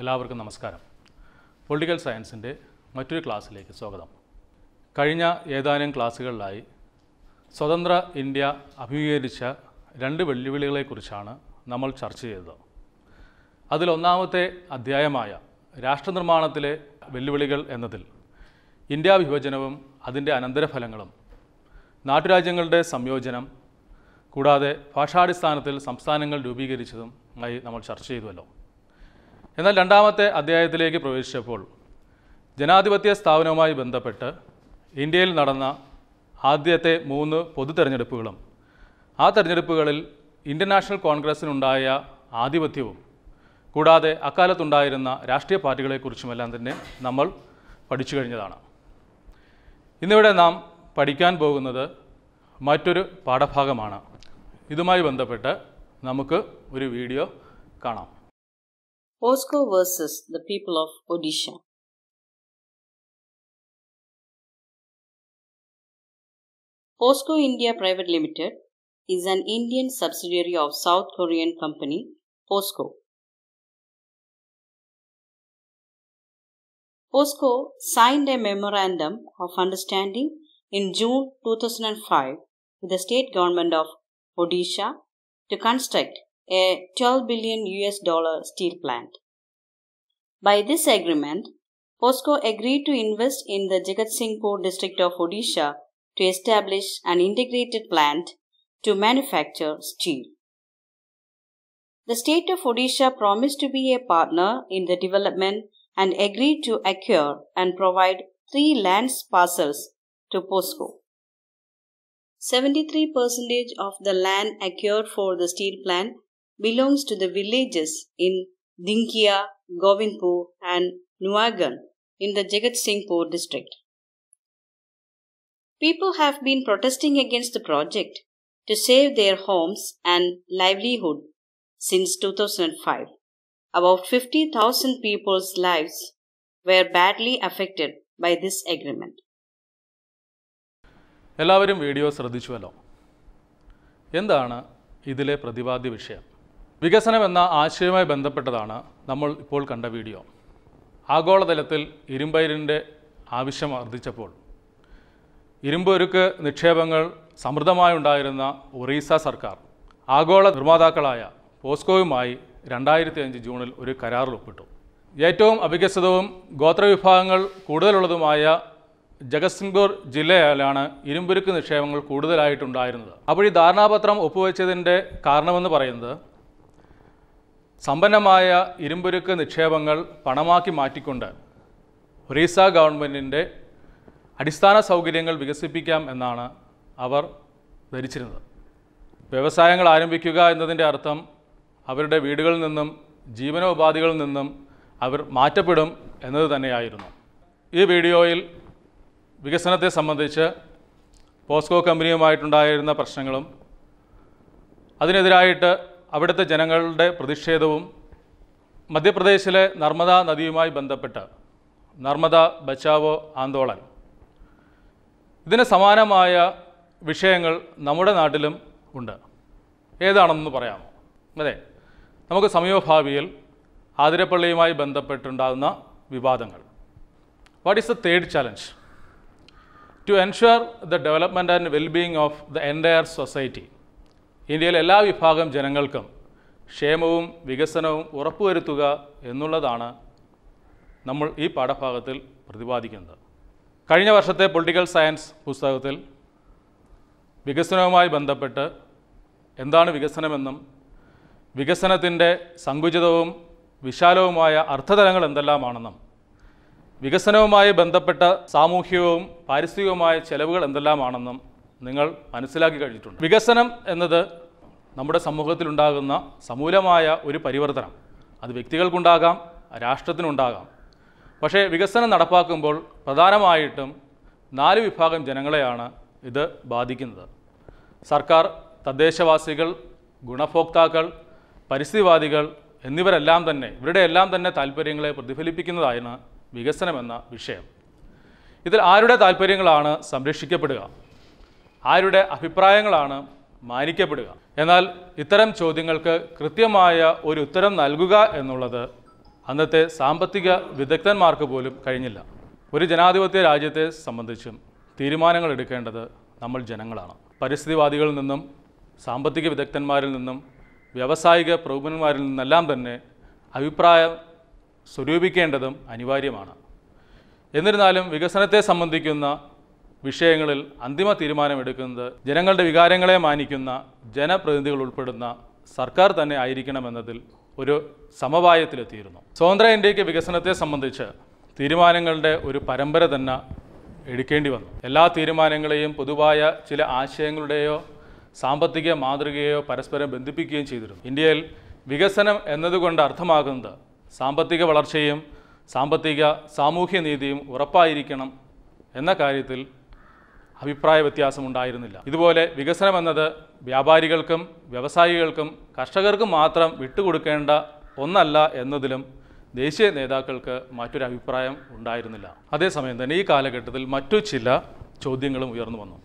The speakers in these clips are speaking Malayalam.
എല്ലാവർക്കും നമസ്കാരം പൊളിറ്റിക്കൽ സയൻസിൻ്റെ മറ്റൊരു ക്ലാസ്സിലേക്ക് സ്വാഗതം കഴിഞ്ഞ ഏതാനും ക്ലാസ്സുകളിലായി സ്വതന്ത്ര ഇന്ത്യ അഭിമുഖീകരിച്ച രണ്ട് വെല്ലുവിളികളെക്കുറിച്ചാണ് നമ്മൾ ചർച്ച ചെയ്തത് അതിലൊന്നാമത്തെ അധ്യായമായ രാഷ്ട്രനിർമ്മാണത്തിലെ വെല്ലുവിളികൾ എന്നതിൽ ഇന്ത്യ വിഭജനവും അതിൻ്റെ അനന്തരഫലങ്ങളും നാട്ടുരാജ്യങ്ങളുടെ സംയോജനം കൂടാതെ ഭാഷാടിസ്ഥാനത്തിൽ സംസ്ഥാനങ്ങൾ രൂപീകരിച്ചതും ആയി നമ്മൾ ചർച്ച ചെയ്തുവല്ലോ എന്നാൽ രണ്ടാമത്തെ അധ്യായത്തിലേക്ക് പ്രവേശിച്ചപ്പോൾ ജനാധിപത്യ സ്ഥാപനവുമായി ബന്ധപ്പെട്ട് ഇന്ത്യയിൽ നടന്ന ആദ്യത്തെ മൂന്ന് പൊതു തെരഞ്ഞെടുപ്പുകളും ആ തെരഞ്ഞെടുപ്പുകളിൽ ഇന്ത്യൻ നാഷണൽ കോൺഗ്രസ്സിനുണ്ടായ ആധിപത്യവും കൂടാതെ അക്കാലത്തുണ്ടായിരുന്ന രാഷ്ട്രീയ പാർട്ടികളെക്കുറിച്ചുമെല്ലാം തന്നെ നമ്മൾ പഠിച്ചു കഴിഞ്ഞതാണ് ഇന്നിവിടെ നാം പഠിക്കാൻ പോകുന്നത് മറ്റൊരു പാഠഭാഗമാണ് ഇതുമായി ബന്ധപ്പെട്ട് നമുക്ക് ഒരു വീഡിയോ കാണാം Osco versus the people of Odisha. Osco India Private Limited is an Indian subsidiary of South Korean company Osco. Osco signed a memorandum of understanding in June 2005 with the state government of Odisha to construct a 12 billion US dollar steel plant. By this agreement, POSCO agreed to invest in the Jagatsinghpur district of Odisha to establish an integrated plant to manufacture steel. The state of Odisha promised to be a partner in the development and agreed to acquire and provide three land parcels to POSCO. 73% of the land acquired for the steel plant belongs to the villages in Dinkia, Govindpur, and Nuagan in the Jagat Singhpur district. People have been protesting against the project to save their homes and livelihood since 2005. About 50,000 people's lives were badly affected by this agreement. എല്ലാവരും വീഡിയോ ശ്രദ്ധിച്ചുവല്ലോ എന്താണ് ഇതിലെ പ്രതിപാദ്യ വിഷയം വികസനം എന്ന ആശയവുമായി ബന്ധപ്പെട്ടതാണ് നമ്മൾ ഇപ്പോൾ കണ്ട വീഡിയോ ആഗോളതലത്തിൽ ഇരുമ്പയിരിൻ്റെ ആവശ്യം വർദ്ധിച്ചപ്പോൾ ഇരുമ്പൊരുക്ക് നിക്ഷേപങ്ങൾ സമൃദ്ധമായി ഉണ്ടായിരുന്ന ഒറീസ സർക്കാർ ആഗോള നിർമ്മാതാക്കളായ പോസ്കോയുമായി രണ്ടായിരത്തി അഞ്ച് ജൂണിൽ ഒരു കരാറിൽ ഒപ്പിട്ടു ഏറ്റവും അവികസിതവും ഗോത്രവിഭാഗങ്ങൾ കൂടുതലുള്ളതുമായ ജഗത്സിംഗ്പൂർ ജില്ലയിലാണ് ഇരുമ്പുരുക്ക് നിക്ഷേപങ്ങൾ കൂടുതലായിട്ടുണ്ടായിരുന്നത് അപ്പോൾ ഈ ധാരണാപത്രം ഒപ്പുവെച്ചതിൻ്റെ കാരണമെന്ന് പറയുന്നത് സമ്പന്നമായ ഇരുമ്പുരുക്ക് നിക്ഷേപങ്ങൾ പണമാക്കി മാറ്റിക്കൊണ്ട് ഒറീസ ഗവൺമെൻറ്റിൻ്റെ അടിസ്ഥാന സൗകര്യങ്ങൾ വികസിപ്പിക്കാം എന്നാണ് അവർ ധരിച്ചിരുന്നത് വ്യവസായങ്ങൾ ആരംഭിക്കുക എന്നതിൻ്റെ അർത്ഥം അവരുടെ വീടുകളിൽ നിന്നും ജീവനോപാധികളിൽ നിന്നും അവർ മാറ്റപ്പെടും എന്നത് തന്നെയായിരുന്നു ഈ വീഡിയോയിൽ വികസനത്തെ സംബന്ധിച്ച് പോസ്കോ കമ്പനിയുമായിട്ടുണ്ടായിരുന്ന പ്രശ്നങ്ങളും അതിനെതിരായിട്ട് അവിടുത്തെ ജനങ്ങളുടെ പ്രതിഷേധവും മധ്യപ്രദേശിലെ നർമ്മദ നദിയുമായി ബന്ധപ്പെട്ട് നർമ്മദ ബച്ചാവോ ആന്തോളൻ ഇതിന് സമാനമായ വിഷയങ്ങൾ നമ്മുടെ നാട്ടിലും ഉണ്ട് ഏതാണെന്ന് പറയാമോ അതെ നമുക്ക് സമീപഭാവിയിൽ ആതിരപ്പള്ളിയുമായി ബന്ധപ്പെട്ടുണ്ടാകുന്ന വിവാദങ്ങൾ what is the third challenge to ensure the development and wellbeing of the entire society ഇന്ത്യയിലെ എല്ലാ വിഭാഗം ജനങ്ങൾക്കും ക്ഷേമവും വികസനവും ഉറപ്പുവരുത്തുക എന്നുള്ളതാണ് നമ്മൾ ഈ പാഠഭാഗത്തിൽ പ്രതിപാദിക്കുന്നത് കഴിഞ്ഞ വർഷത്തെ പൊളിറ്റിക്കൽ സയൻസ് പുസ്തകത്തിൽ വികസനവുമായി ബന്ധപ്പെട്ട് എന്താണ് വികസനമെന്നും വികസനത്തിൻ്റെ സങ്കുചിതവും വിശാലവുമായ അർത്ഥതലങ്ങൾ എന്തെല്ലാമാണെന്നും വികസനവുമായി ബന്ധപ്പെട്ട സാമൂഹികവും പാരിസ്ഥിതികവുമായ ചെലവുകൾ എന്തെല്ലാമാണെന്നും നിങ്ങൾ മനസ്സിലാക്കി കഴിഞ്ഞിട്ടുണ്ട് വികസനം എന്നത് നമ്മുടെ സമൂഹത്തിലുണ്ടാകുന്ന സമൂലമായ ഒരു പരിവർത്തനം അത് വ്യക്തികൾക്കുണ്ടാകാം രാഷ്ട്രത്തിനുണ്ടാകാം പക്ഷേ വികസനം നടപ്പാക്കുമ്പോൾ പ്രധാനമായിട്ടും നാല് വിഭാഗം ജനങ്ങളെയാണ് ഇത് ബാധിക്കുന്നത് സർക്കാർ തദ്ദേശവാസികൾ ഗുണഭോക്താക്കൾ പരിസ്ഥിതിവാദികൾ എന്നിവരെല്ലാം തന്നെ ഇവരുടെ എല്ലാം തന്നെ താല്പര്യങ്ങളെ പ്രതിഫലിപ്പിക്കുന്നതായിരുന്നു വികസനമെന്ന വിഷയം ഇതിൽ ആരുടെ താല്പര്യങ്ങളാണ് സംരക്ഷിക്കപ്പെടുക ആരുടെ അഭിപ്രായങ്ങളാണ് മാനിക്കപ്പെടുക എന്നാൽ ഇത്തരം ചോദ്യങ്ങൾക്ക് കൃത്യമായ ഒരു ഉത്തരം നൽകുക എന്നുള്ളത് അന്നത്തെ സാമ്പത്തിക വിദഗ്ധന്മാർക്ക് പോലും കഴിഞ്ഞില്ല ഒരു ജനാധിപത്യ രാജ്യത്തെ സംബന്ധിച്ചും തീരുമാനങ്ങൾ എടുക്കേണ്ടത് നമ്മൾ ജനങ്ങളാണ് പരിസ്ഥിതിവാദികളിൽ നിന്നും സാമ്പത്തിക വിദഗ്ധന്മാരിൽ നിന്നും വ്യാവസായിക പ്രമുഖന്മാരിൽ നിന്നെല്ലാം തന്നെ അഭിപ്രായം സ്വരൂപിക്കേണ്ടതും അനിവാര്യമാണ് എന്നിരുന്നാലും വികസനത്തെ സംബന്ധിക്കുന്ന വിഷയങ്ങളിൽ അന്തിമ തീരുമാനമെടുക്കുന്നത് ജനങ്ങളുടെ വികാരങ്ങളെ മാനിക്കുന്ന ജനപ്രതിനിധികൾ ഉൾപ്പെടുന്ന സർക്കാർ തന്നെ ആയിരിക്കണമെന്നതിൽ ഒരു സമവായത്തിലെത്തിയിരുന്നു സ്വതന്ത്ര ഇന്ത്യക്ക് വികസനത്തെ സംബന്ധിച്ച് തീരുമാനങ്ങളുടെ ഒരു പരമ്പര തന്നെ എടുക്കേണ്ടി വന്നു എല്ലാ തീരുമാനങ്ങളെയും പൊതുവായ ചില ആശയങ്ങളുടെയോ സാമ്പത്തിക മാതൃകയോ പരസ്പരം ബന്ധിപ്പിക്കുകയും ചെയ്തിരുന്നു ഇന്ത്യയിൽ വികസനം എന്നതുകൊണ്ട് അർത്ഥമാകുന്നത് സാമ്പത്തിക വളർച്ചയും സാമ്പത്തിക സാമൂഹ്യനീതിയും ഉറപ്പായിരിക്കണം എന്ന കാര്യത്തിൽ അഭിപ്രായ ഉണ്ടായിരുന്നില്ല ഇതുപോലെ വികസനം എന്നത് വ്യാപാരികൾക്കും വ്യവസായികൾക്കും കർഷകർക്കും മാത്രം വിട്ടുകൊടുക്കേണ്ട ഒന്നല്ല എന്നതിലും ദേശീയ നേതാക്കൾക്ക് മറ്റൊരു അഭിപ്രായം ഉണ്ടായിരുന്നില്ല അതേസമയം തന്നെ ഈ കാലഘട്ടത്തിൽ മറ്റു ചില ചോദ്യങ്ങളും ഉയർന്നു വന്നു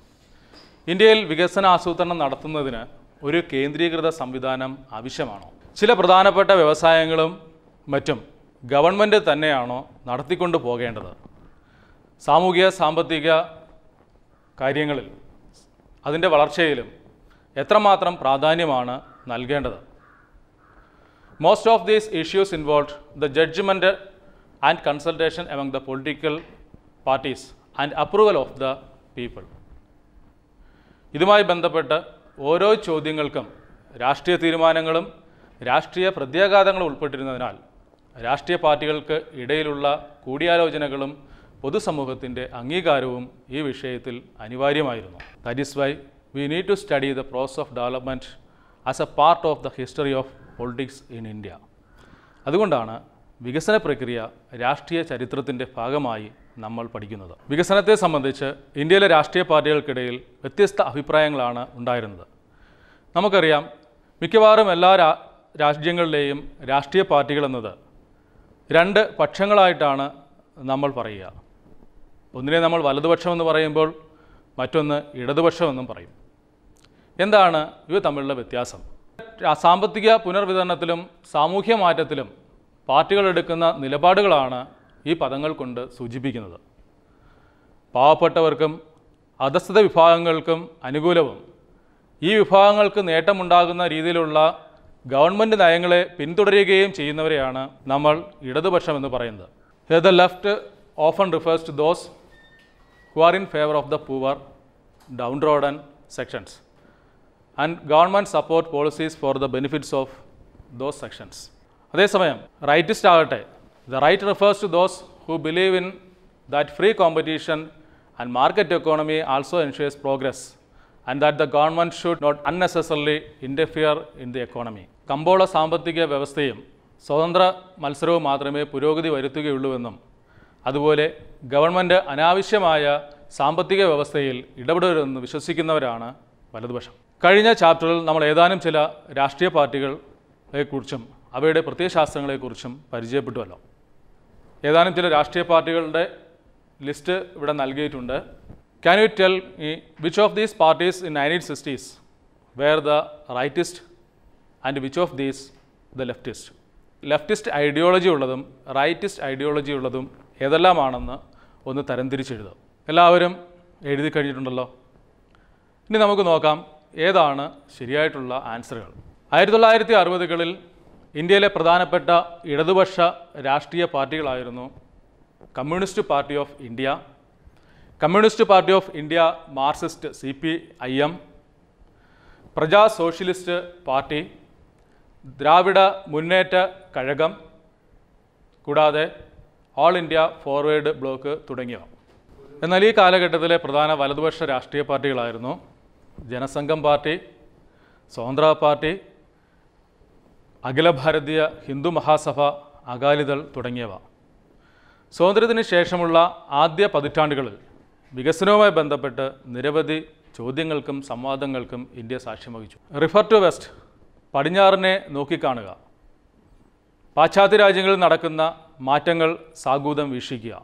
ഇന്ത്യയിൽ വികസന ആസൂത്രണം നടത്തുന്നതിന് ഒരു കേന്ദ്രീകൃത സംവിധാനം ആവശ്യമാണോ ചില പ്രധാനപ്പെട്ട വ്യവസായങ്ങളും മറ്റും ഗവൺമെൻറ് തന്നെയാണോ നടത്തിക്കൊണ്ട് പോകേണ്ടത് സാമൂഹിക സാമ്പത്തിക കാര്യങ്ങളിൽ അതിൻ്റെ വളർച്ചയിലും എത്രമാത്രം പ്രാധാന്യമാണ് നൽകേണ്ടത് most of these issues involve the judgement and consultation among the political parties and approval of the people ഇതുമായി ബന്ധപ്പെട്ട് ഓരോ ചോദ്യങ്ങൾക്കും രാഷ്ട്രീയ തീരുമാനങ്ങളും രാഷ്ട്രീയ പ്രത്യാഘാതങ്ങളും ഉൾപ്പെട്ടിരുന്നതിനാൽ രാഷ്ട്രീയ പാർട്ടികൾക്ക് ഇടയിലുള്ള കൂടിയാലോചനകളും പൊതുസമൂഹത്തിൻ്റെ അംഗീകാരവും ഈ വിഷയത്തിൽ അനിവാര്യമായിരുന്നു that is why we need to study the process of development as a part of the history of politics in India അതുകൊണ്ടാണ് വികസന പ്രക്രിയ രാഷ്ട്രീയ ചരിത്രത്തിൻ്റെ ഭാഗമായി നമ്മൾ പഠിക്കുന്നത് വികസനത്തെ സംബന്ധിച്ച് ഇന്ത്യയിലെ രാഷ്ട്രീയ പാർട്ടികൾക്കിടയിൽ വ്യത്യസ്ത അഭിപ്രായങ്ങളാണ് ഉണ്ടായിരുന്നത് നമുക്കറിയാം മിക്കവാറും എല്ലാ രാജ്യങ്ങളിലെയും രാഷ്ട്രീയ പാർട്ടികൾ എന്നത് രണ്ട് പക്ഷങ്ങളായിട്ടാണ് നമ്മൾ പറയുക ഒന്നിനെ നമ്മൾ വലതുപക്ഷം എന്ന് പറയുമ്പോൾ മറ്റൊന്ന് ഇടതുപക്ഷം എന്നും പറയും എന്താണ് ഇവ തമ്മിലുള്ള വ്യത്യാസം സാമ്പത്തിക പുനർവിതരണത്തിലും സാമൂഹ്യ മാറ്റത്തിലും പാർട്ടികൾ എടുക്കുന്ന നിലപാടുകളാണ് ഈ പദങ്ങൾ കൊണ്ട് സൂചിപ്പിക്കുന്നത് പാവപ്പെട്ടവർക്കും അധസ്ഥിത വിഭാഗങ്ങൾക്കും അനുകൂലവും ഈ വിഭാഗങ്ങൾക്ക് നേട്ടമുണ്ടാകുന്ന രീതിയിലുള്ള ഗവൺമെൻറ് നയങ്ങളെ പിന്തുടരുകയും ചെയ്യുന്നവരെയാണ് നമ്മൾ ഇടതുപക്ഷം എന്ന് പറയുന്നത് the left often refers to those who are in favor of the poor downtrodden sections and government support policies for the benefits of those sections. Adhe samayam, rightist avate, the right refers to those who believe in that free competition and market economy also ensures progress and that the government should not unnecessarily interfere in the economy. Kambola Sambatika Vavasthayam, Sodandra Malsaru Madrame, Purogadi Varituki Uluvanam. അതുപോലെ ഗവൺമെൻറ് അനാവശ്യമായ സാമ്പത്തിക വ്യവസ്ഥയിൽ ഇടപെടരുതെന്ന് വിശ്വസിക്കുന്നവരാണ് വലതുപക്ഷം കഴിഞ്ഞ ചാപ്റ്ററിൽ നമ്മൾ ഏതാനും ചില രാഷ്ട്രീയ പാർട്ടികളെക്കുറിച്ചും അവയുടെ പ്രത്യയശാസ്ത്രങ്ങളെക്കുറിച്ചും പരിചയപ്പെട്ടുവല്ലോ ഏതാനും ചില രാഷ്ട്രീയ പാർട്ടികളുടെ ലിസ്റ്റ് ഇവിടെ നൽകിയിട്ടുണ്ട് ക്യാൻ യു ടെൽ ഈ which of these parties in nineteen sixties were the rightist and which of these the leftist leftist ideology ഉള്ളതും റൈറ്റിസ്റ്റ് ഐഡിയോളജി ഉള്ളതും ഏതെല്ലാമാണെന്ന് ഒന്ന് തരംതിരിച്ചെഴുതാം എല്ലാവരും എഴുതി കഴിഞ്ഞിട്ടുണ്ടല്ലോ ഇനി നമുക്ക് നോക്കാം ഏതാണ് ശരിയായിട്ടുള്ള ആൻസറുകൾ ആയിരത്തി തൊള്ളായിരത്തി അറുപതുകളിൽ ഇന്ത്യയിലെ പ്രധാനപ്പെട്ട ഇടതുപക്ഷ രാഷ്ട്രീയ പാർട്ടികളായിരുന്നു Communist Party of India Communist Party of India Marxist C P I M Praja Socialist Party Dravida Munnetra Kazhagam കൂടാതെ ഓൾ ഇന്ത്യ ഫോർവേഡ് ബ്ലോക്ക് തുടങ്ങിയവ എന്നാൽ ഈ കാലഘട്ടത്തിലെ പ്രധാന വലതുപക്ഷ രാഷ്ട്രീയ പാർട്ടികളായിരുന്നു ജനസംഘം പാർട്ടി സ്വതന്ത്ര പാർട്ടി അഖില ഭാരതീയ ഹിന്ദു മഹാസഭ അകാലിദൾ തുടങ്ങിയവ സ്വാതന്ത്ര്യത്തിന് ശേഷമുള്ള ആദ്യ പതിറ്റാണ്ടുകളിൽ വികസനവുമായി ബന്ധപ്പെട്ട് നിരവധി ചോദ്യങ്ങൾക്കും സംവാദങ്ങൾക്കും ഇന്ത്യ സാക്ഷ്യം വഹിച്ചു റിഫർ ടു വെസ്റ്റ് പടിഞ്ഞാറിനെ നോക്കിക്കാണുക പാശ്ചാത്യ രാജ്യങ്ങളിൽ നടക്കുന്ന മാറ്റങ്ങൾ സാഗൂതം വീക്ഷിക്കുക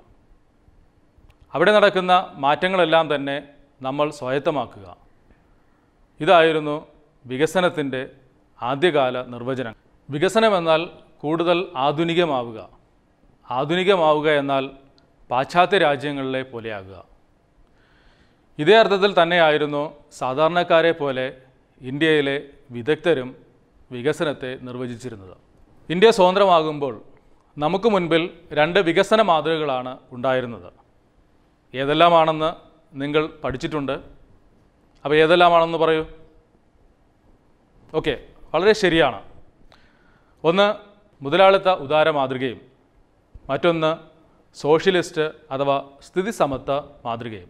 അവിടെ നടക്കുന്ന മാറ്റങ്ങളെല്ലാം തന്നെ നമ്മൾ സ്വായത്തമാക്കുക ഇതായിരുന്നു വികസനത്തിൻ്റെ ആദ്യകാല നിർവചനം വികസനം എന്നാൽ കൂടുതൽ ആധുനികമാവുക ആധുനികമാവുക എന്നാൽ പാശ്ചാത്യ രാജ്യങ്ങളിലെ പോലെയാകുക ഇതേ അർത്ഥത്തിൽ തന്നെയായിരുന്നു സാധാരണക്കാരെ പോലെ ഇന്ത്യയിലെ വിദഗ്ധരും വികസനത്തെ നിർവചിച്ചിരുന്നത് ഇന്ത്യ സ്വതന്ത്രമാകുമ്പോൾ നമുക്ക് മുൻപിൽ രണ്ട് വികസന മാതൃകകളാണ് ഉണ്ടായിരുന്നത് ഏതെല്ലാമാണെന്ന് നിങ്ങൾ പഠിച്ചിട്ടുണ്ട് അപ്പോൾ ഏതെല്ലാമാണെന്ന് പറയൂ ഓക്കെ വളരെ ശരിയാണ് ഒന്ന് മുതലാളിത്ത ഉദാര മാതൃകയും മറ്റൊന്ന് സോഷ്യലിസ്റ്റ് അഥവാ സ്ഥിതിസമത്വ മാതൃകയും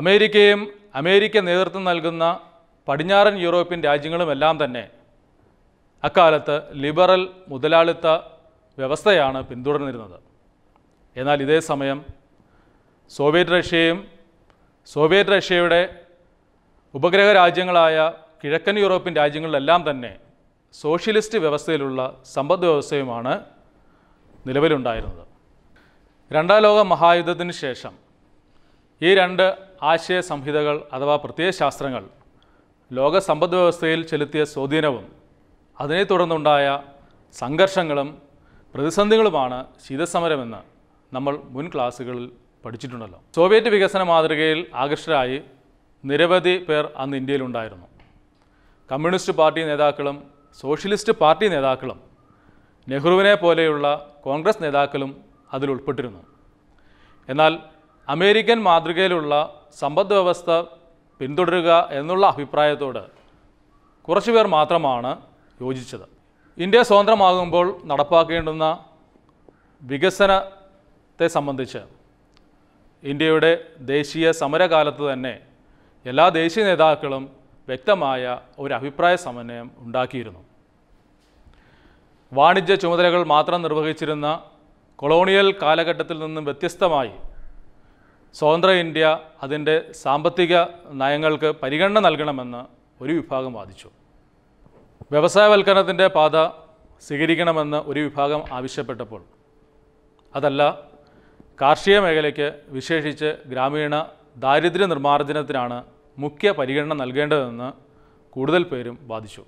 അമേരിക്കയും അമേരിക്ക നേതൃത്വം നൽകുന്ന പടിഞ്ഞാറൻ യൂറോപ്യൻ രാജ്യങ്ങളുമെല്ലാം തന്നെ അക്കാലത്ത് ലിബറൽ മുതലാളിത്ത വ്യവസ്ഥയാണ് പിന്തുടർന്നിരുന്നത് എന്നാൽ ഇതേ സമയം സോവിയറ്റ് റഷ്യയും സോവിയറ്റ് റഷ്യയുടെ ഉപഗ്രഹ രാജ്യങ്ങളായ കിഴക്കൻ യൂറോപ്യൻ രാജ്യങ്ങളിലെല്ലാം തന്നെ സോഷ്യലിസ്റ്റ് വ്യവസ്ഥയിലുള്ള സമ്പദ് വ്യവസ്ഥയുമാണ് നിലവിലുണ്ടായിരുന്നത് രണ്ടാം ലോക മഹായുദ്ധത്തിന് ശേഷം ഈ രണ്ട് ആശയ സംഹിതകൾ അഥവാ പ്രത്യയശാസ്ത്രങ്ങൾ ലോക സമ്പദ് വ്യവസ്ഥയിൽ ചെലുത്തിയ സ്വാധീനവും അതിനെ തുടർന്നുണ്ടായ സംഘർഷങ്ങളും പ്രതിസന്ധികളുമാണ് ശീതസമരമെന്ന് നമ്മൾ മുൻ ക്ലാസ്സുകളിൽ പഠിച്ചിട്ടുണ്ടല്ലോ സോവിയറ്റ് വികസന മാതൃകയിൽ ആകർഷരായി നിരവധി പേർ അന്ന് ഇന്ത്യയിലുണ്ടായിരുന്നു കമ്മ്യൂണിസ്റ്റ് പാർട്ടി നേതാക്കളും സോഷ്യലിസ്റ്റ് പാർട്ടി നേതാക്കളും നെഹ്റുവിനെ പോലെയുള്ള കോൺഗ്രസ് നേതാക്കളും അതിൽ ഉൾപ്പെട്ടിരുന്നു എന്നാൽ അമേരിക്കൻ മാതൃകയിലുള്ള സമ്പദ് വ്യവസ്ഥ പിന്തുടരുക എന്നുള്ള അഭിപ്രായത്തോട് കുറച്ചുപേർ മാത്രമാണ് യോജിച്ചത് ഇന്ത്യ സ്വതന്ത്രമാകുമ്പോൾ നടപ്പാക്കേണ്ടുന്ന വികസനത്തെ സംബന്ധിച്ച് ഇന്ത്യയുടെ ദേശീയ സമരകാലത്ത് തന്നെ എല്ലാ ദേശീയ നേതാക്കളും വ്യക്തമായ ഒരു അഭിപ്രായ സമന്വയം ഉണ്ടാക്കിയിരുന്നു വാണിജ്യ ചുമതലകൾ മാത്രം നിർവഹിച്ചിരുന്ന കൊളോണിയൽ കാലഘട്ടത്തിൽ നിന്നും വ്യത്യസ്തമായി സ്വതന്ത്ര ഇന്ത്യ അതിൻ്റെ സാമ്പത്തിക നയങ്ങൾക്ക് പരിഗണന നൽകണമെന്ന് ഒരു വിഭാഗം വാദിച്ചു വ്യവസായവൽക്കരണത്തിൻ്റെ പാത സ്വീകരിക്കണമെന്ന് ഒരു വിഭാഗം ആവശ്യപ്പെട്ടപ്പോൾ അതല്ല കാർഷിക മേഖലയ്ക്ക് വിശേഷിച്ച് ഗ്രാമീണ ദാരിദ്ര്യ നിർമ്മാർജ്ജനത്തിനാണ് മുഖ്യ പരിഗണന നൽകേണ്ടതെന്ന് കൂടുതൽ പേരും വാദിച്ചു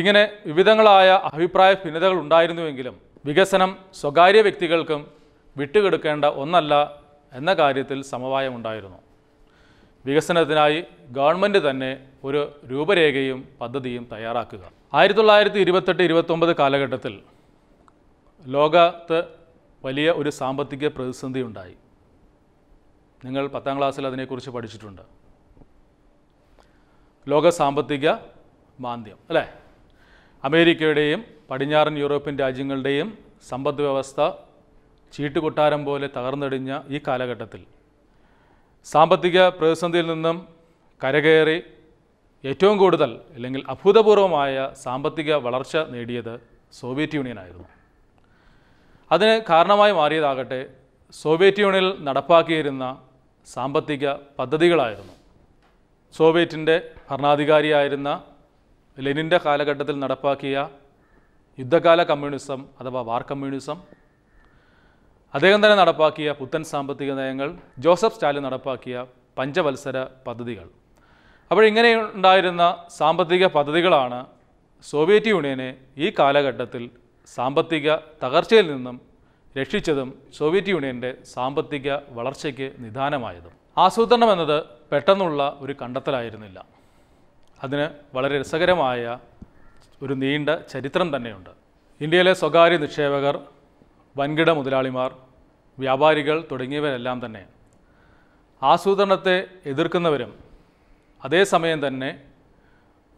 ഇങ്ങനെ വിവിധങ്ങളായ അഭിപ്രായ ഭിന്നതകൾ ഉണ്ടായിരുന്നുവെങ്കിലും വികസനം സ്വകാര്യ വ്യക്തികൾക്കും വിട്ടുകെടുക്കേണ്ട ഒന്നല്ല എന്ന കാര്യത്തിൽ സമവായമുണ്ടായിരുന്നു വികസനത്തിനായി ഗവൺമെൻറ് തന്നെ ഒരു രൂപരേഖയും പദ്ധതിയും തയ്യാറാക്കുക ആയിരത്തി തൊള്ളായിരത്തി ഇരുപത്തെട്ട് ഇരുപത്തൊമ്പത് കാലഘട്ടത്തിൽ ലോകത്ത് വലിയ ഒരു സാമ്പത്തിക പ്രതിസന്ധി ഉണ്ടായി നിങ്ങൾ പത്താം ക്ലാസ്സിൽ അതിനെക്കുറിച്ച് പഠിച്ചിട്ടുണ്ട് ലോക സാമ്പത്തിക മാന്ദ്യം അല്ലേ അമേരിക്കയുടെയും പടിഞ്ഞാറൻ യൂറോപ്യൻ രാജ്യങ്ങളുടെയും സമ്പദ് വ്യവസ്ഥ ചീട്ടുകൊട്ടാരം പോലെ തകർന്നടിഞ്ഞ ഈ കാലഘട്ടത്തിൽ സാമ്പത്തിക പ്രതിസന്ധിയിൽ നിന്നും കരകയറി ഏറ്റവും കൂടുതൽ അല്ലെങ്കിൽ അഭൂതപൂർവമായ സാമ്പത്തിക വളർച്ച നേടിയത് സോവിയറ്റ് യൂണിയൻ ആയിരുന്നു അതിന് കാരണമായി മാറിയതാകട്ടെ സോവിയറ്റ് യൂണിയനിൽ നടപ്പാക്കിയിരുന്ന സാമ്പത്തിക പദ്ധതികളായിരുന്നു സോവിയറ്റിൻ്റെ ഭരണാധികാരിയായിരുന്ന ലെനിൻ്റെ കാലഘട്ടത്തിൽ നടപ്പാക്കിയ യുദ്ധകാല കമ്മ്യൂണിസം അഥവാ വാർ കമ്മ്യൂണിസം അദ്ദേഹം തന്നെ നടപ്പാക്കിയ പുത്തൻ സാമ്പത്തിക നയങ്ങൾ ജോസഫ് സ്റ്റാലിൻ നടപ്പാക്കിയ പഞ്ചവത്സര പദ്ധതികൾ അപ്പോൾ ഇങ്ങനെ ഉണ്ടായിരുന്ന സാമ്പത്തിക പദ്ധതികളാണ് സോവിയറ്റ് യൂണിയനെ ഈ കാലഘട്ടത്തിൽ സാമ്പത്തിക തകർച്ചയിൽ നിന്നും രക്ഷിച്ചതും സോവിയറ്റ് യൂണിയൻ്റെ സാമ്പത്തിക വളർച്ചയ്ക്ക് നിദാനമായതും ആസൂത്രണം എന്നത് പെട്ടെന്നുള്ള ഒരു കണ്ടെത്തലായിരുന്നില്ല അതിന് വളരെ രസകരമായ ഒരു നീണ്ട ചരിത്രം തന്നെയുണ്ട് ഇന്ത്യയിലെ സ്വകാര്യ നിക്ഷേപകർ വൻകിട മുതലാളിമാർ വ്യാപാരികൾ തുടങ്ങിയവരെല്ലാം തന്നെ ആസൂത്രണത്തെ എതിർക്കുന്നവരും അതേസമയം തന്നെ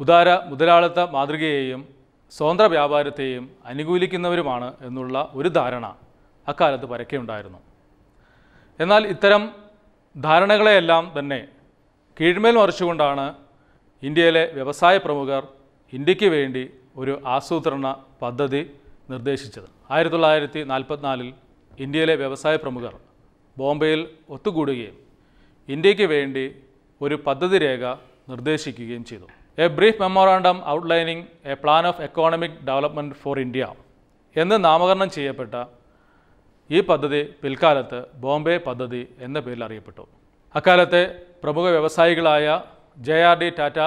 ഉദാര മുതലാളിത്ത മാതൃകയെയും സ്വതന്ത്ര വ്യാപാരത്തെയും അനുകൂലിക്കുന്നവരുമാണ് എന്നുള്ള ഒരു ധാരണ അക്കാലത്ത് പരക്കെയുണ്ടായിരുന്നു എന്നാൽ ഇത്തരം ധാരണകളെയെല്ലാം തന്നെ കീഴ്മേൽ മറിച്ചുകൊണ്ടാണ് ഇന്ത്യയിലെ വ്യവസായ പ്രമുഖർ ഇന്ത്യക്ക് വേണ്ടി ഒരു ആസൂത്രണ പദ്ധതി നിർദ്ദേശിച്ചത് ആയിരത്തി തൊള്ളായിരത്തി നാൽപ്പത്തിനാലിൽ ഇന്ത്യയിലെ വ്യവസായ പ്രമുഖർ ബോംബെയിൽ ഒത്തുകൂടുകയും ഇന്ത്യയ്ക്ക് വേണ്ടി ഒരു പദ്ധതി രേഖ നിർദ്ദേശിക്കുകയും ചെയ്തു a brief memorandum outlining a plan of economic development for India എന്ന് നാമകരണം ചെയ്യപ്പെട്ട ഈ പദ്ധതി പിൽക്കാലത്ത് ബോംബെ പദ്ധതി എന്ന പേരിൽ അറിയപ്പെട്ടു അക്കാലത്തെ പ്രമുഖ വ്യവസായികളായ J R D Tata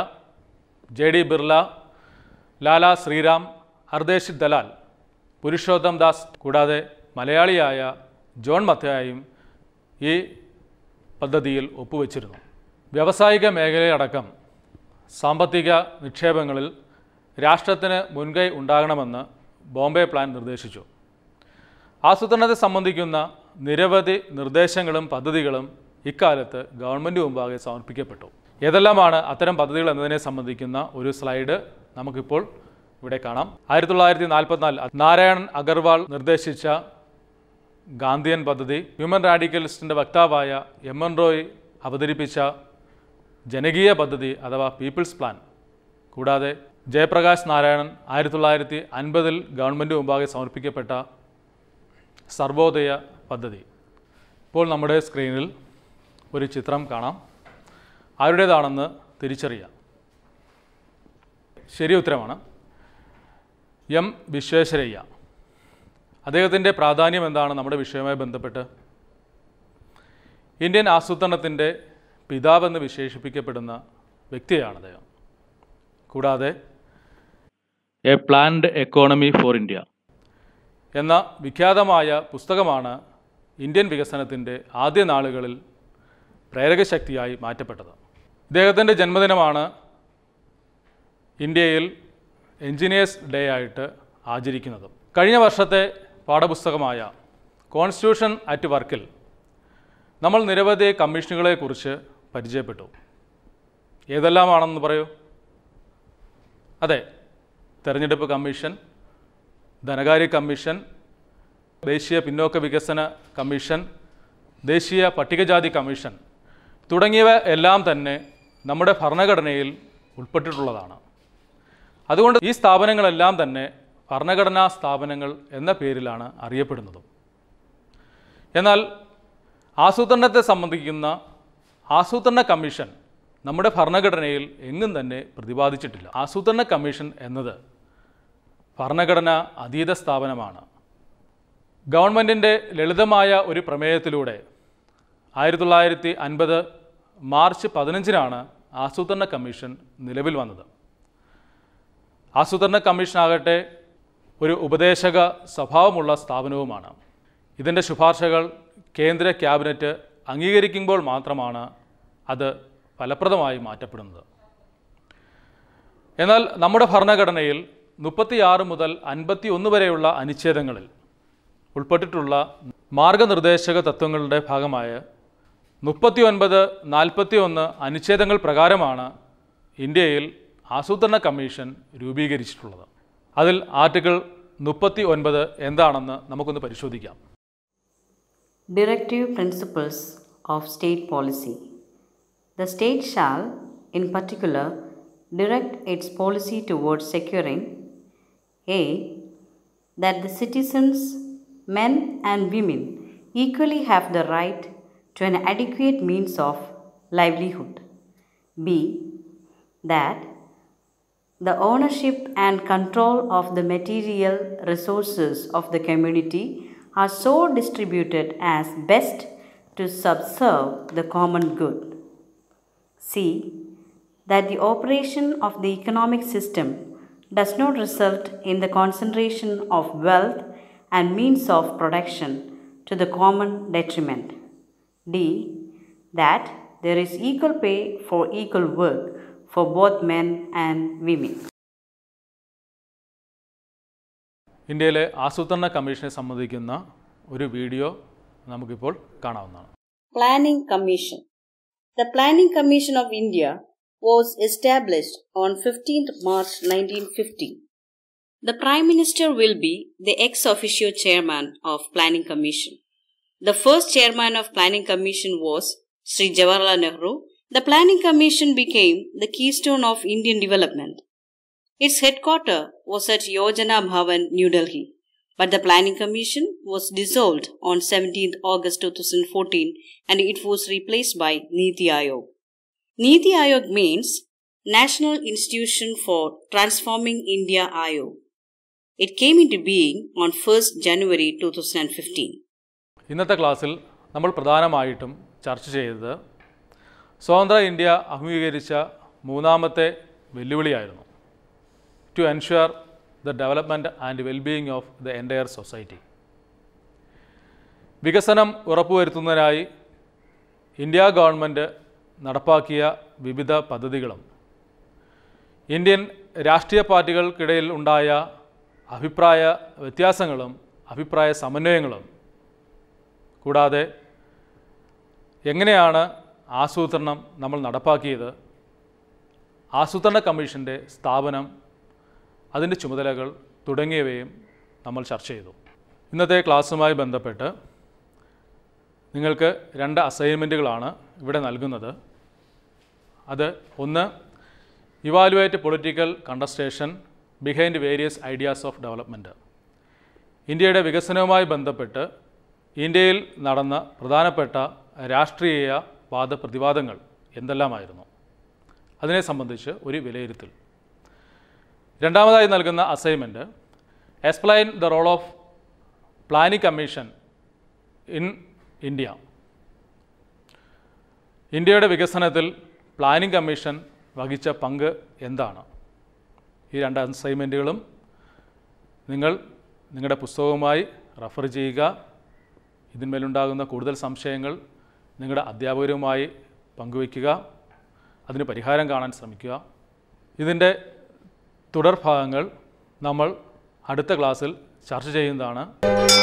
J D Birla Lala Shriram Ardeshir Dalal Purushottam Das കൂടാതെ മലയാളിയായ ജോൺ മത്തയായും ഈ പദ്ധതിയിൽ ഒപ്പുവെച്ചിരുന്നു വ്യാവസായിക മേഖലയടക്കം സാമ്പത്തിക നിക്ഷേപങ്ങളിൽ രാഷ്ട്രത്തിന് മുൻകൈ ഉണ്ടാകണമെന്ന് ബോംബെ പ്ലാൻ നിർദ്ദേശിച്ചു ആസൂത്രണത്തെ സംബന്ധിക്കുന്ന നിരവധി നിർദ്ദേശങ്ങളും പദ്ധതികളും ഇക്കാലത്ത് ഗവൺമെൻറ് മുമ്പാകെ സമർപ്പിക്കപ്പെട്ടു ഏതെല്ലാമാണ് അത്തരം പദ്ധതികൾ എന്നതിനെ സംബന്ധിക്കുന്ന ഒരു സ്ലൈഡ് നമുക്കിപ്പോൾ ഇവിടെ കാണാം ആയിരത്തി തൊള്ളായിരത്തി നാൽപ്പത്തിനാല് നാരായണൻ അഗർവാൾ നിർദ്ദേശിച്ച ഗാന്ധിയൻ പദ്ധതി ഹ്യൂമൻ റാഡിക്കലിസ്റ്റിൻ്റെ വക്താവായ എം എൻ റോയ് അവതരിപ്പിച്ച ജനകീയ പദ്ധതി അഥവാ പീപ്പിൾസ് പ്ലാൻ കൂടാതെ ജയപ്രകാശ് നാരായണൻ ആയിരത്തി തൊള്ളായിരത്തി അൻപതിൽ ഗവൺമെൻറ് മുമ്പാകെ സമർപ്പിക്കപ്പെട്ട സർവോദയ പദ്ധതി ഇപ്പോൾ നമ്മുടെ സ്ക്രീനിൽ ഒരു ചിത്രം കാണാം ആരുടേതാണെന്ന് തിരിച്ചറിയാം ശരി ഉത്തരമാണ് എം വിശ്വേശ്വരയ്യ അദ്ദേഹത്തിൻ്റെ പ്രാധാന്യം എന്താണ് നമ്മുടെ വിഷയവുമായി ബന്ധപ്പെട്ട് ഇന്ത്യൻ ആസൂത്രണത്തിൻ്റെ പിതാവെന്ന് വിശേഷിപ്പിക്കപ്പെടുന്ന വ്യക്തിയാണ് അദ്ദേഹം കൂടാതെ a planned economy for India എന്ന വിഖ്യാതമായ പുസ്തകമാണ് ഇന്ത്യൻ വികസനത്തിൻ്റെ ആദ്യ നാളുകളിൽ പ്രേരകശക്തിയായി മാറ്റപ്പെട്ടത് അദ്ദേഹത്തിൻ്റെ ജന്മദിനമാണ് ഇന്ത്യയിൽ എഞ്ചിനീയേഴ്സ് ഡേ ആയിട്ട് ആചരിക്കുന്നതും കഴിഞ്ഞ വർഷത്തെ പാഠപുസ്തകമായ കോൺസ്റ്റിറ്റ്യൂഷൻ അറ്റ് വർക്കിൽ നമ്മൾ നിരവധി കമ്മീഷനുകളെക്കുറിച്ച് പരിചയപ്പെട്ടു ഏതെല്ലാമാണെന്ന് പറയൂ അതെ തെരഞ്ഞെടുപ്പ് കമ്മീഷൻ ധനകാര്യ കമ്മീഷൻ ദേശീയ പിന്നോക്ക വികസന കമ്മീഷൻ ദേശീയ പട്ടികജാതി കമ്മീഷൻ തുടങ്ങിയവ എല്ലാം തന്നെ നമ്മുടെ ഭരണഘടനയിൽ ഉൾപ്പെട്ടിട്ടുള്ളതാണ് അതുകൊണ്ട് ഈ സ്ഥാപനങ്ങളെല്ലാം തന്നെ ഭരണഘടനാ സ്ഥാപനങ്ങൾ എന്ന പേരിലാണ് അറിയപ്പെടുന്നത് എന്നാൽ ആസൂത്രണത്തെ സംബന്ധിക്കുന്ന ആസൂത്രണ കമ്മീഷൻ നമ്മുടെ ഭരണഘടനയിൽ എങ്ങും തന്നെ പ്രതിപാദിച്ചിട്ടില്ല ആസൂത്രണ കമ്മീഷൻ എന്നത് ഭരണഘടന അതീത സ്ഥാപനമാണ് ഗവൺമെൻറ്റിൻ്റെ ലളിതമായ ഒരു പ്രമേയത്തിലൂടെ ആയിരത്തി തൊള്ളായിരത്തി അൻപത് മാർച്ച് പതിനഞ്ചിനാണ് ആസൂത്രണ കമ്മീഷൻ നിലവിൽ വന്നത് ആസൂത്രണ കമ്മീഷനാകട്ടെ ഒരു ഉപദേശക സ്വഭാവമുള്ള സ്ഥാപനവുമാണ് ഇതിൻ്റെ ശുപാർശകൾ കേന്ദ്ര ക്യാബിനറ്റ് അംഗീകരിക്കുമ്പോൾ മാത്രമാണ് അത് ഫലപ്രദമായി മാറ്റപ്പെടുന്നത് എന്നാൽ നമ്മുടെ ഭരണഘടനയിൽ മുപ്പത്തിയാറ് മുതൽ അൻപത്തി ഒന്ന് വരെയുള്ള അനുച്ഛേദങ്ങളിൽ ഉൾപ്പെട്ടിട്ടുള്ള മാർഗനിർദ്ദേശക തത്വങ്ങളുടെ ഭാഗമായ മുപ്പത്തി ഒൻപത് നാൽപ്പത്തി ഒന്ന് അനുച്ഛേദങ്ങൾ പ്രകാരമാണ് ഇന്ത്യയിൽ ആസൂത്രണ കമ്മീഷൻ രൂപീകരിച്ചിട്ടുള്ളത് അതിൽ ആർട്ടിക്കിൾ മുപ്പത്തി ഒൻപത് എന്താണെന്ന് നമുക്കൊന്ന് പരിശോധിക്കാം directive principles of state policy the state shall in particular direct its policy towards securing a that the citizens men and women equally have the right to an adequate means of livelihood B that the ownership and control of the material resources of the community are so distributed as best to subserve the common good. C. That the operation of the economic system does not result in the concentration of wealth and means of production to the common detriment. D. That there is equal pay for equal work for both men and women. India le Asutana Commission samadhi kinnna oru video namukipol kanaunna. Planning Commission. The Planning Commission of India was established on 15 March 1950. The Prime Minister will be the ex officio chairman of Planning Commission. The first chairman of Planning Commission was Sri Jawaharlal Nehru the Planning Commission became the keystone of Indian development. Its headquarters was at Yojana Bhavan, New Delhi, but the Planning Commission was dissolved on 17 August 2014 and it was replaced by Niti Aayog. Niti Aayog means National Institution for Transforming India Aayog. It came into being on 1st January 2015. ഇന്നത്തെ ക്ലാസ്സിൽ നമ്മൾ പ്രധാനമായിട്ടും ചർച്ച ചെയ്തത് സ്വതന്ത്ര ഇന്ത്യ അഭിമുഖീകരിച്ച മൂന്നാമത്തെ വെല്ലുവിളിയായിരുന്നു to ensure the development and wellbeing of the entire society വികസനം ഉറപ്പുവരുത്തുന്നതിനായി ഇന്ത്യ ഗവൺമെൻറ് നടപ്പാക്കിയ വിവിധ പദ്ധതികളും ഇന്ത്യൻ രാഷ്ട്രീയ പാർട്ടികൾക്കിടയിൽ ഉണ്ടായ അഭിപ്രായ വ്യത്യാസങ്ങളും അഭിപ്രായ സമന്വയങ്ങളും കൂടാതെ എങ്ങനെയാണ് ആസൂത്രണം നമ്മൾ നടപ്പാക്കിയത് ആസൂത്രണ കമ്മീഷൻ്റെ സ്ഥാപനം അതിൻ്റെ ചുമതലകൾ തുടങ്ങിയവയും നമ്മൾ ചർച്ച ചെയ്തു ഇന്നത്തെ ക്ലാസ്സുമായി ബന്ധപ്പെട്ട് നിങ്ങൾക്ക് രണ്ട് അസൈൻമെൻറ്റുകളാണ് ഇവിടെ നൽകുന്നത് അത് ഒന്ന് evaluate political contestation behind various ideas of development ഇന്ത്യയുടെ വികസനവുമായി ബന്ധപ്പെട്ട് ഇന്ത്യയിൽ നടന്ന പ്രധാനപ്പെട്ട രാഷ്ട്രീയ വാദപ്രതിവാദങ്ങൾ എന്തെല്ലാമായിരുന്നു അതിനെ സംബന്ധിച്ച് ഒരു വിലയിരുത്തൽ രണ്ടാമതായി നൽകുന്ന assignment explain the role of planning commission in India ഇന്ത്യയുടെ വികസനത്തിൽ പ്ലാനിംഗ് കമ്മീഷൻ വഹിച്ച പങ്ക് എന്താണ് ഈ രണ്ട് അസൈൻമെൻറ്റുകളും നിങ്ങൾ നിങ്ങളുടെ പുസ്തകവുമായി റഫർ ചെയ്യുക ഇതിന്മേലുണ്ടാകുന്ന കൂടുതൽ സംശയങ്ങൾ നിങ്ങളുടെ അധ്യാപകരുമായി പങ്കുവയ്ക്കുക അതിന് പരിഹാരം കാണാൻ ശ്രമിക്കുക ഇതിൻ്റെ തുടർഭാഗങ്ങൾ നമ്മൾ അടുത്ത ക്ലാസ്സിൽ ചർച്ച ചെയ്യുന്നതാണ്